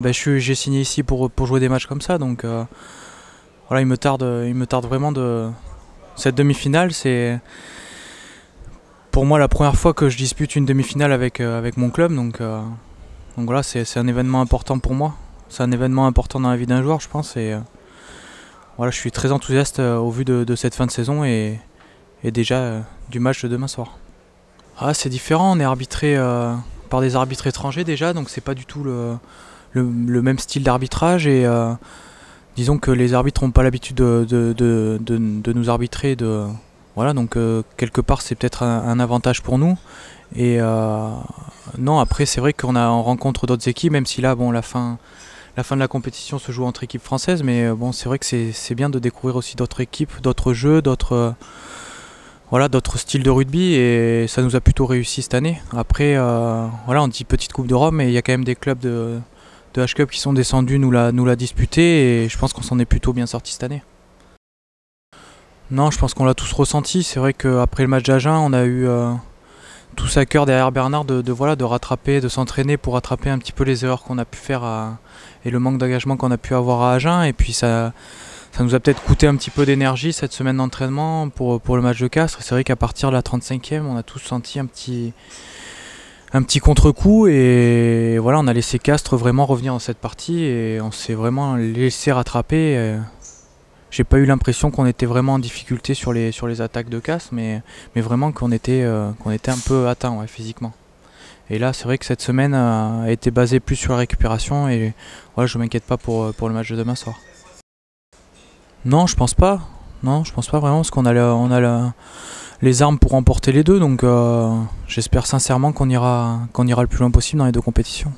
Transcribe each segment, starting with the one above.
Bah, j'ai signé ici pour, jouer des matchs comme ça, donc euh, voilà, il me tarde, il me tarde vraiment de cette demi-finale. C'est pour moi la première fois que je dispute une demi-finale avec, euh, avec mon club, donc, euh, donc voilà, c'est un événement important pour moi. C'est un événement important dans la vie d'un joueur, je pense, et voilà, je suis très enthousiaste au vu de, cette fin de saison et, déjà du match de demain soir. Ah, c'est différent, on est arbitré par des arbitres étrangers déjà, donc c'est pas du tout le le, même style d'arbitrage et euh, disons que les arbitres n'ont pas l'habitude de, nous arbitrer. De, voilà, donc euh, quelque part c'est peut-être un, avantage pour nous. Et euh, non, après c'est vrai qu'on en rencontre d'autres équipes, même si là, bon, la fin, la fin de la compétition se joue entre équipes françaises, mais bon, c'est vrai que c'est bien de découvrir aussi d'autres équipes, d'autres jeux, d'autres voilà d'autres styles de rugby et ça nous a plutôt réussi cette année. Après, voilà, on dit petite Coupe de Rome, mais il y a quand même des clubs de, de H-Cup qui sont descendus nous la, nous la disputé et je pense qu'on s'en est plutôt bien sorti cette année. Non, je pense qu'on l'a tous ressenti. C'est vrai qu'après le match d'Agen, on a eu tout euh, tous à cœur derrière Bernard de, voilà, de rattraper, de s'entraîner pour rattraper un petit peu les erreurs qu'on a pu faire et le manque d'engagement qu'on a pu avoir à Agen. Et puis ça, ça nous a peut-être coûté un petit peu d'énergie cette semaine d'entraînement pour, pour le match de Castres. C'est vrai qu'à partir de la 35e, on a tous senti un petit, un petit contre-coup et voilà, on a laissé Castre vraiment revenir dans cette partie et on s'est vraiment laissé rattraper. Euh, j'ai pas eu l'impression qu'on était vraiment en difficulté sur les, sur les attaques de Castre mais, mais vraiment qu'on était, euh, qu'on était un peu atteint physiquement. Et là, c'est vrai que cette semaine euh, a été basée plus sur la récupération et voilà, je m'inquiète pas pour, pour le match de demain soir. Non, je pense pas. Non, je pense pas vraiment parce qu'on a, le, on a le, les armes pour remporter les deux. Donc euh, j'espère sincèrement qu'on ira, qu'on ira le plus loin possible dans les deux compétitions.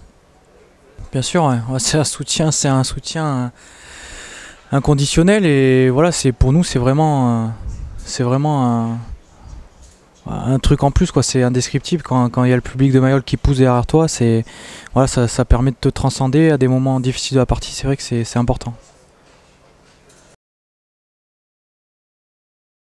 Bien sûr, c'est un soutien, c'est un soutien euh, inconditionnel et voilà, c'est pour nous c'est vraiment, euh, c'est vraiment un, truc en plus quoi. C'est indescriptible quand il y a le public de Mayol qui pousse derrière toi. C'est voilà, ça, ça permet de te transcender à des moments difficiles de la partie. C'est vrai que c'est important.